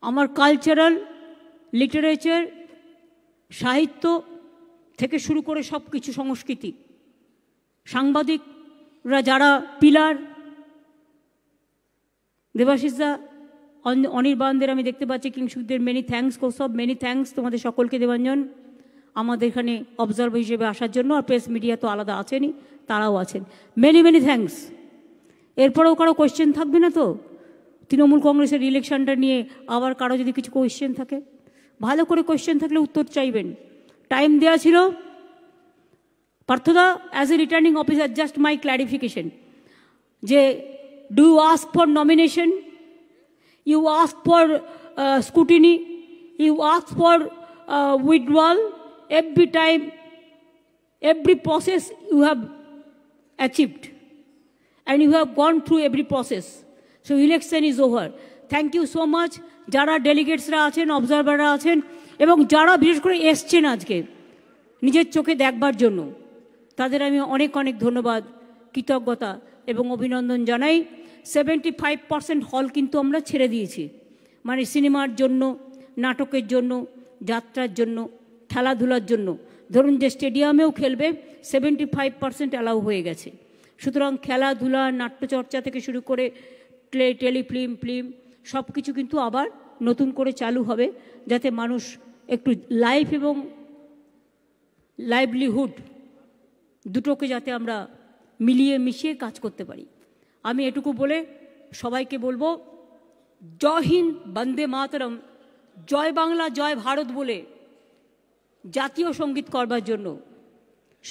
আমার কালচারাল লিটারেচার সাহিত্য থেকে শুরু করে সব কিছু সংস্কৃতি সাংবাদিকরা যারা পিলার দেবাশিসদা অনির্বাণদের আমি দেখতে পাচ্ছি কিংসুকদের many thanks Kaustav many thanks তোমাদের সকলকে দেবাঞ্জন আমাদের এখানে অবজার্ভার হিসেবে আসার জন্য আর প্রেস মিডিয়া তো আলাদা আছেনি তারাও আছেন মেনি মেনি থ্যাংকস এরপরেও কারো কোয়েশ্চেন থাকবে না তো তৃণমূল কংগ্রেসের ইলেকশনটা নিয়ে আবার কারো যদি কিছু কোয়েশ্চেন থাকে ভালো করে কোয়েশ্চেন থাকলে উত্তর চাইবেন টাইম দেওয়া ছিল পার্থদা as a returning officer just my clarification যে do you ask for nomination you ask for scrutiny you ask for withdrawal every time every process you have achieved and you have gone through every process. So election is over. Thank you so much যারা ডেলিগেটসরা আছেন অবজারভাররা আছেন এবং যারা বিশেষ করে এসছেন আজকে নিজের চোখে দেখবার জন্য তাদের আমি অনেক অনেক ধন্যবাদ কৃতজ্ঞতা এবং অভিনন্দন জানাই সেভেন্টি ফাইভ পার্সেন্ট হল কিন্তু আমরা ছেড়ে দিয়েছি মানে সিনেমার জন্য নাটকের জন্য যাত্রার জন্য খেলাধুলার জন্য ধরুন যে স্টেডিয়ামেও খেলবে সেভেন্টি ফাইভ পার্সেন্ট অ্যালাউ হয়ে গেছে সুতরাং খেলাধুলা নাট্যচর্চা থেকে শুরু করে টেলিফিল্ম ফিল্ম সব কিছু কিন্তু আবার নতুন করে চালু হবে যাতে মানুষ একটু লাইফ এবং লাইভলিহুড দুটোকে যাতে আমরা মিলিয়ে মিশিয়ে কাজ করতে পারি আমি এটুকু বলে সবাইকে বলবো জয় হিন্দ বন্দে মাতরম জয় বাংলা জয় ভারত বলে জাতীয় সঙ্গীত করবার জন্য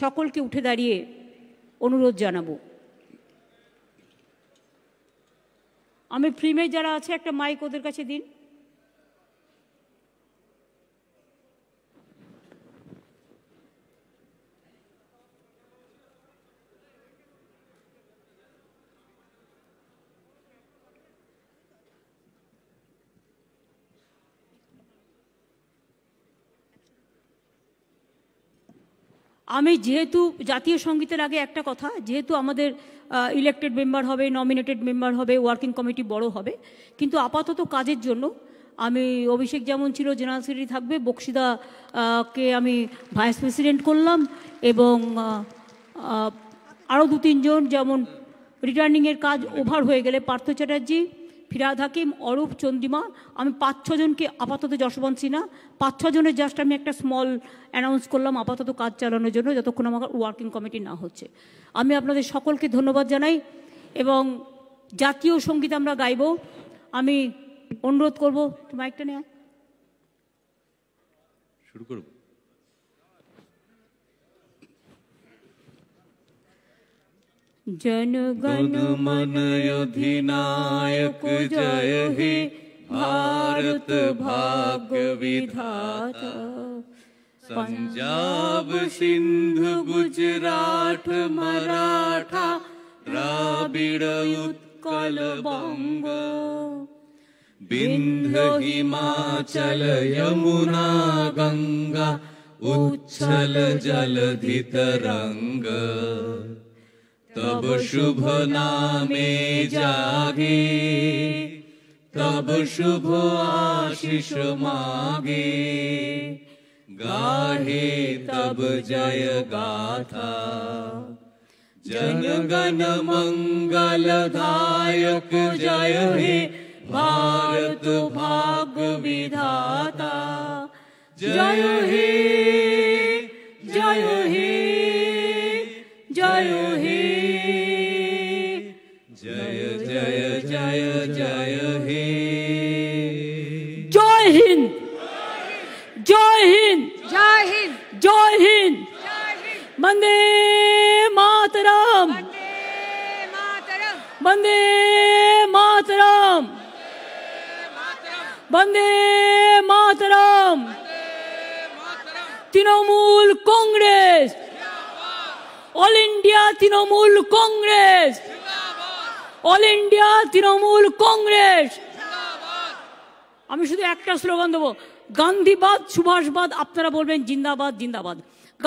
সকলকে উঠে দাঁড়িয়ে অনুরোধ জানাবো আমি ফ্রিমে যারা আছে একটা মাইক ওদের কাছে দিন আমি যেহেতু জাতীয় সঙ্গীতের আগে একটা কথা যেহেতু আমাদের ইলেকটেড মেম্বার হবে নমিনেটেড মেম্বার হবে ওয়ার্কিং কমিটি বড় হবে কিন্তু আপাতত কাজের জন্য আমি অভিষেক যেমন ছিল জেনারেল সেক্রেটারি থাকবে বক্সিদাকে আমি ভাইস প্রেসিডেন্ট করলাম এবং আরও দু তিনজন যেমন রিটার্নিংয়ের কাজ ওভার হয়ে গেলে পার্থ চ্যাটার্জি ফিরাদ হাকিম অরূপ চন্দ্রিমা আমি পাঁচ ছজনকে আপাতত যশবন্ত সিনহা পাঁচ ছজনের জাস্ট আমি একটা স্মল অ্যানাউন্স করলাম আপাতত কাজ চালানোর জন্য যতক্ষণ আমার ওয়ার্কিং কমিটি না হচ্ছে আমি আপনাদের সকলকে ধন্যবাদ জানাই এবং জাতীয় সঙ্গীত আমরা গাইব আমি অনুরোধ করব মাইকটা নেয় শুরু করবো जन गण मन अधिनायक जय हे भारत भाग्य विधाता पंजाब सिंध गुजरात मराठा द्राविड उत्कल बंग बिंध हिमाचल यमुना गंगा उच्छल रंग तब शुभ नामे जागे तब शुभ आशीष मागे, गाहे तब जय गाथा, जनगण मंगल दायक जय हे भारत भाग विधाता, जय हे जय जय हे जय Hind Jai Hind Jai Hind Jai Hind Vande Mataram Vande Mataram Vande Mataram Trinamool Congress All India Trinamool Congress All India Trinamool Congress আমি শুধু একটা স্লোগান দেবো গান্ধীবাদ সুভাষবাদ আপনারা বলবেন জিন্দাবাদ জিন্দাবাদ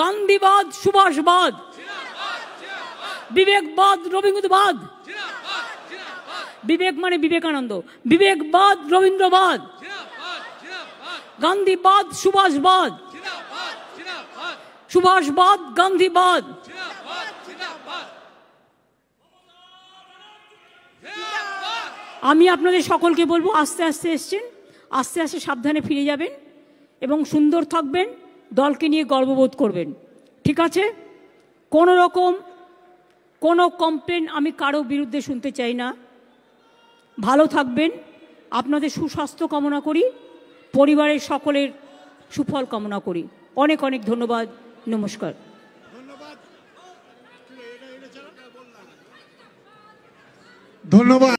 গান্ধীবাদ সুভাষবাদ বিবেকবাদ রবীন্দ্রবাদ বিবেক মানে বিবেকানন্দ বিবেকবাদ রবীন্দ্রবাদ গান্ধীবাদ সুভাষবাদ সুভাষবাদ গান্ধীবাদ আমি আপনাদের সকলকে বলবো আস্তে আস্তে এসছেন আস্তে আস্তে সাবধানে ফিরে যাবেন এবং সুন্দর থাকবেন দলকে নিয়ে গর্ববোধ করবেন ঠিক আছে কোন রকম কোনো কমপ্লেন আমি কারো বিরুদ্ধে শুনতে চাই না ভালো থাকবেন আপনাদের সুস্বাস্থ্য কামনা করি পরিবারের সকলের সুফল কামনা করি অনেক অনেক ধন্যবাদ নমস্কার ধন্যবাদ